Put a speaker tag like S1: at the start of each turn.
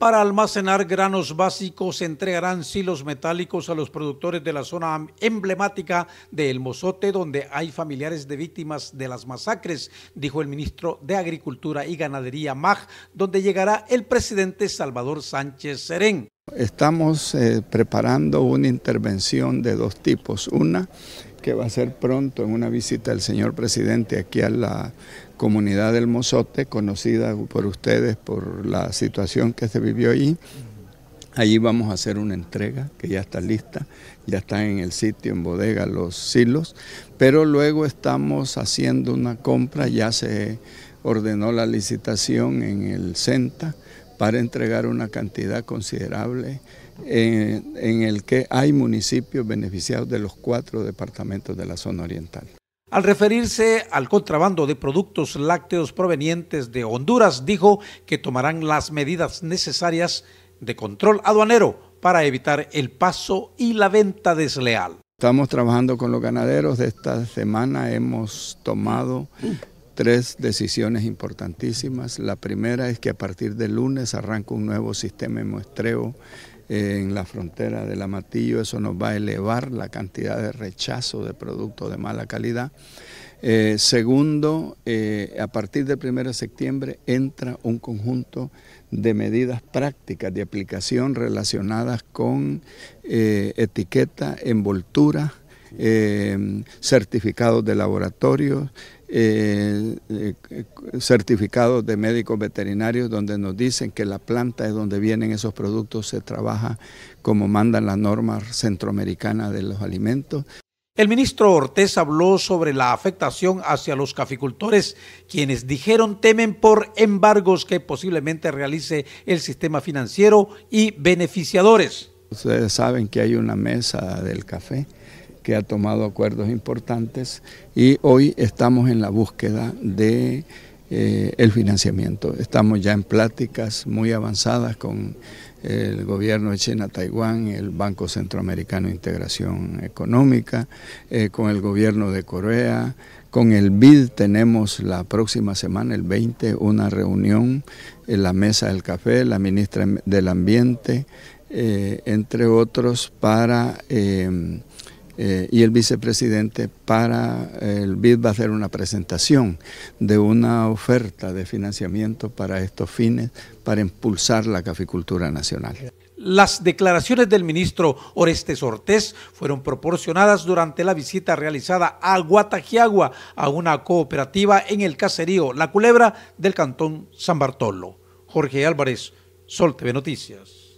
S1: Para almacenar granos básicos entregarán silos metálicos a los productores de la zona emblemática de El Mozote, donde hay familiares de víctimas de las masacres, dijo el ministro de Agricultura y Ganadería MAG, donde llegará el presidente Salvador Sánchez Serén.
S2: Estamos eh, preparando una intervención de dos tipos. Una que va a ser pronto en una visita del señor presidente aquí a la comunidad del Mozote, conocida por ustedes por la situación que se vivió allí. Allí vamos a hacer una entrega que ya está lista, ya está en el sitio, en bodega, los silos, pero luego estamos haciendo una compra, ya se ordenó la licitación en el CENTA para entregar una cantidad considerable eh, en, el que hay municipios beneficiados de los cuatro departamentos de la zona oriental.
S1: Al referirse al contrabando de productos lácteos provenientes de Honduras, dijo que tomarán las medidas necesarias de control aduanero para evitar el paso y la venta desleal.
S2: Estamos trabajando con los ganaderos. Esta semana hemos tomado tres decisiones importantísimas. La primera es que a partir del lunes arranca un nuevo sistema de muestreo eh, en la frontera del Amatillo. Eso nos va a elevar la cantidad de rechazo de productos de mala calidad. Eh, segundo, eh, a partir del 1 de septiembre entra un conjunto de medidas prácticas de aplicación relacionadas con etiqueta, envoltura, eh, certificados de laboratorio, eh, eh, certificados de médicos veterinarios donde nos dicen que la planta es donde vienen esos productos, se trabaja como mandan las normas centroamericanas de los alimentos.
S1: El ministro Ortiz habló sobre la afectación hacia los caficultores, quienes dijeron temen por embargos que posiblemente realice el sistema financiero y beneficiadores.
S2: Ustedes saben que hay una mesa del café que ha tomado acuerdos importantes y hoy estamos en la búsqueda de eh, el financiamiento. Estamos ya en pláticas muy avanzadas con el gobierno de China-Taiwán, el Banco Centroamericano de Integración Económica, eh, con el gobierno de Corea, con el BID tenemos la próxima semana, el 20, una reunión en la mesa del café, la ministra del Ambiente, eh, entre otros, para... Eh, y el vicepresidente para eh, el BID va a hacer una presentación de una oferta de financiamiento para estos fines, para impulsar la caficultura nacional.
S1: Las declaraciones del ministro Orestes Ortés fueron proporcionadas durante la visita realizada a Guatajiagua, a una cooperativa en el caserío La Culebra del Cantón San Bartolo. Jorge Álvarez, Sol TV Noticias.